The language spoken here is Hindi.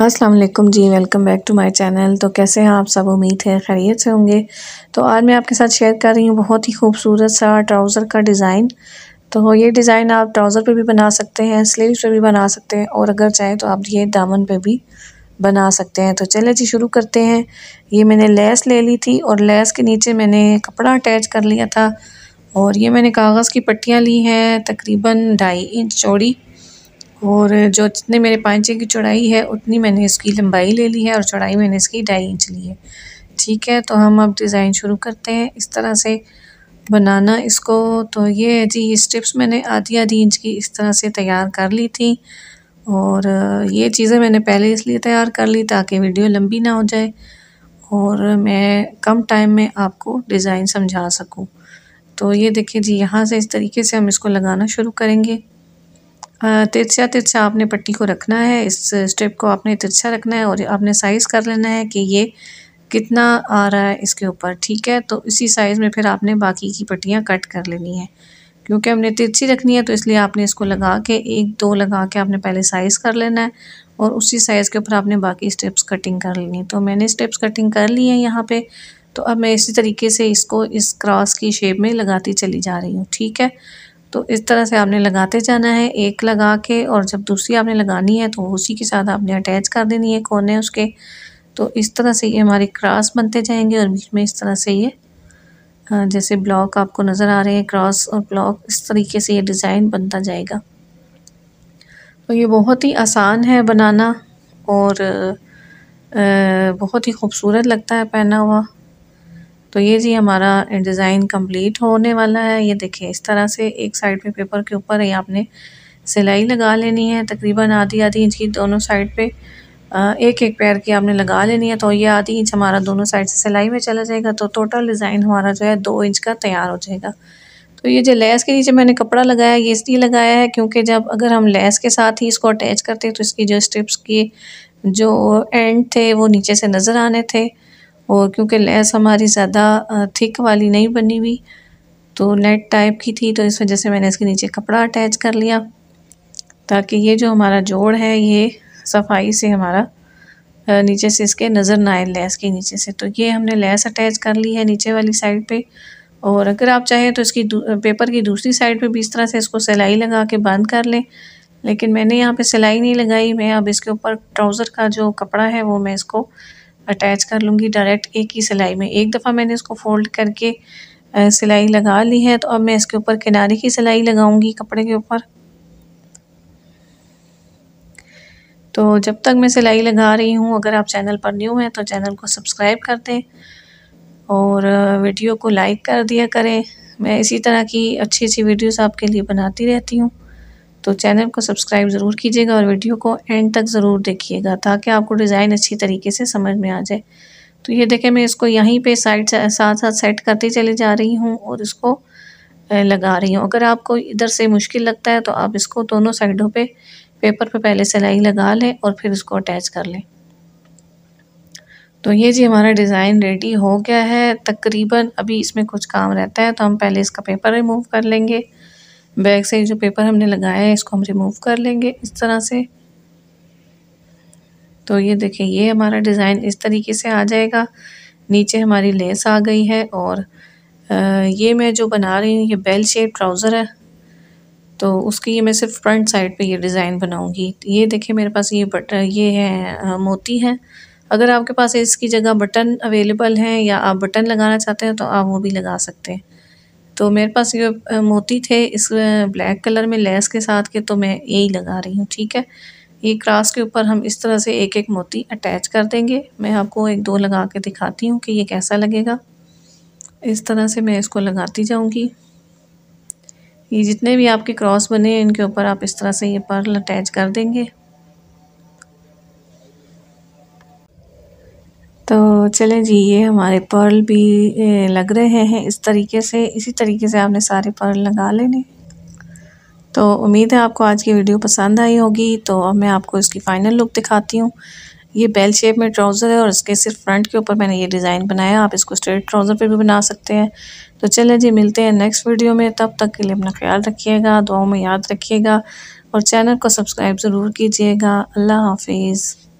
अस्सलाम जी welcome back to my channel तो कैसे हैं आप सब उम्मीद है खैरियत से होंगे तो आज मैं आपके साथ शेयर कर रही हूँ बहुत ही खूबसूरत सा ट्राउज़र का डिज़ाइन तो ये डिज़ाइन आप ट्राउज़र पे भी बना सकते हैं स्लीव्स पे भी बना सकते हैं और अगर चाहें तो आप ये दामन पे भी बना सकते हैं तो चले जी शुरू करते हैं ये मैंने लेस ले ली थी और लेस के नीचे मैंने कपड़ा अटैच कर लिया था और ये मैंने कागज़ की पट्टियाँ ली हैं तकरीबन ढाई इंच चौड़ी और जो जितने मेरे पांचे की चौड़ाई है उतनी मैंने इसकी लंबाई ले ली है और चौड़ाई मैंने इसकी ढाई इंच ली है ठीक है तो हम अब डिज़ाइन शुरू करते हैं इस तरह से बनाना इसको तो ये जी ये स्ट्रिप्स मैंने आधी आधी इंच की इस तरह से तैयार कर ली थी और ये चीज़ें मैंने पहले इसलिए तैयार कर ली ताकि वीडियो लंबी ना हो जाए और मैं कम टाइम में आपको डिज़ाइन समझा सकूं तो ये देखिए जी यहाँ से इस तरीके से हम इसको लगाना शुरू करेंगे हाँ, तिरछा तिरछा आपने पट्टी को रखना है इस स्टेप को आपने तिरछा रखना है और आपने साइज़ कर लेना है कि ये कितना आ रहा है इसके ऊपर ठीक है तो इसी साइज़ में फिर आपने बाकी की पट्टियाँ कट कर लेनी है क्योंकि हमने तिरछी रखनी है तो इसलिए आपने इसको लगा के एक दो लगा के आपने पहले साइज़ कर लेना है और उसी साइज़ के ऊपर आपने बाकी स्टेप्स कटिंग कर लेनी है तो मैंने स्टेप्स कटिंग कर ली है यहाँ पे तो अब मैं इसी तरीके से इसको इस क्रॉस की शेप में लगाती चली जा रही हूँ ठीक है तो इस तरह से आपने लगाते जाना है एक लगा के और जब दूसरी आपने लगानी है तो उसी के साथ आपने अटैच कर देनी है कोने उसके तो इस तरह से ये हमारे क्रॉस बनते जाएंगे और बीच में इस तरह से ये जैसे ब्लॉक आपको नज़र आ रहे हैं क्रॉस और ब्लॉक इस तरीके से ये डिज़ाइन बनता जाएगा तो ये बहुत ही आसान है बनाना और बहुत ही खूबसूरत लगता है पहना हुआ तो ये जी हमारा डिज़ाइन कंप्लीट होने वाला है ये देखिए इस तरह से एक साइड पे पेपर के ऊपर ये आपने सिलाई लगा लेनी है तकरीबन आधी आधी इंच की दोनों साइड पे एक एक पैर की आपने लगा लेनी है तो ये आधी इंच हमारा दोनों साइड से सिलाई में चला जाएगा तो टोटल डिज़ाइन हमारा जो है दो इंच का तैयार हो जाएगा तो ये जो लेस के नीचे मैंने कपड़ा लगाया ये इसलिए लगाया है क्योंकि जब अगर हम लेस के साथ ही इसको अटैच करते तो इसकी जो स्ट्रिप्स की जो एंड थे वो नीचे से नज़र आने थे और क्योंकि लेस हमारी ज़्यादा थिक वाली नहीं बनी हुई तो नेट टाइप की थी तो इस वजह से मैंने इसके नीचे कपड़ा अटैच कर लिया ताकि ये जो हमारा जोड़ है ये सफाई से हमारा नीचे से इसके नज़र ना आए लेस के नीचे से तो ये हमने लेस अटैच कर ली है नीचे वाली साइड पे और अगर आप चाहें तो इसकी पेपर की दूसरी साइड पे भी इस तरह से इसको सिलाई लगा के बंद कर लें लेकिन मैंने यहाँ पे सिलाई नहीं लगाई मैं अब इसके ऊपर ट्राउज़र का जो कपड़ा है वो मैं इसको अटैच कर लूँगी डायरेक्ट एक ही सिलाई में एक दफ़ा मैंने इसको फोल्ड करके सिलाई लगा ली है तो अब मैं इसके ऊपर किनारे की सिलाई लगाऊंगी कपड़े के ऊपर तो जब तक मैं सिलाई लगा रही हूँ अगर आप चैनल पर न्यू हैं तो चैनल को सब्सक्राइब कर दें और वीडियो को लाइक कर दिया करें मैं इसी तरह की अच्छी अच्छी वीडियोस आपके लिए बनाती रहती हूँ तो चैनल को सब्सक्राइब ज़रूर कीजिएगा और वीडियो को एंड तक ज़रूर देखिएगा ताकि आपको डिज़ाइन अच्छी तरीके से समझ में आ जाए तो ये देखें मैं इसको यहीं पे साइड साथ साथ सेट करती चली जा रही हूँ और इसको लगा रही हूँ अगर आपको इधर से मुश्किल लगता है तो आप इसको दोनों साइडों पे पेपर पे पहले सिलाई लगा लें और फिर इसको अटैच कर लें तो ये जी हमारा डिज़ाइन रेडी हो गया है तकरीबन अभी इसमें कुछ काम रहता है तो हम पहले इसका पेपर रिमूव कर लेंगे बैक से जो पेपर हमने लगाया है इसको हम रिमूव कर लेंगे इस तरह से तो ये देखिए ये हमारा डिज़ाइन इस तरीके से आ जाएगा नीचे हमारी लेस आ गई है और ये मैं जो बना रही हूँ ये बेल शेप ट्राउज़र है तो उसकी ये मैं सिर्फ फ्रंट साइड पे ये डिज़ाइन बनाऊंगी ये देखिए मेरे पास ये बटन ये है मोती है अगर आपके पास इसकी जगह बटन अवेलेबल हैं या आप बटन लगाना चाहते हैं तो आप वो भी लगा सकते हैं तो मेरे पास ये मोती थे इस ब्लैक कलर में लेस के साथ के तो मैं यही लगा रही हूँ ठीक है ये क्रास के ऊपर हम इस तरह से एक एक मोती अटैच कर देंगे मैं आपको एक दो लगा के दिखाती हूँ कि ये कैसा लगेगा इस तरह से मैं इसको लगाती जाऊँगी ये जितने भी आपके क्रॉस बने हैं इनके ऊपर आप इस तरह से ये पर्ल अटैच कर देंगे तो चले जी ये हमारे पर्ल भी लग रहे हैं इस तरीके से इसी तरीके से आपने सारे पर्ल लगा लेने तो उम्मीद है आपको आज की वीडियो पसंद आई होगी तो अब मैं आपको इसकी फ़ाइनल लुक दिखाती हूँ ये बेल शेप में ट्राउज़र है और इसके सिर्फ फ्रंट के ऊपर मैंने ये डिज़ाइन बनाया आप इसको स्ट्रेट ट्राउज़र पे भी बना सकते हैं तो चले जी मिलते हैं नेक्स्ट वीडियो में तब तक के लिए अपना ख्याल रखिएगा दुआओं में याद रखिएगा और चैनल को सब्सक्राइब ज़रूर कीजिएगा अल्लाह हाफिज़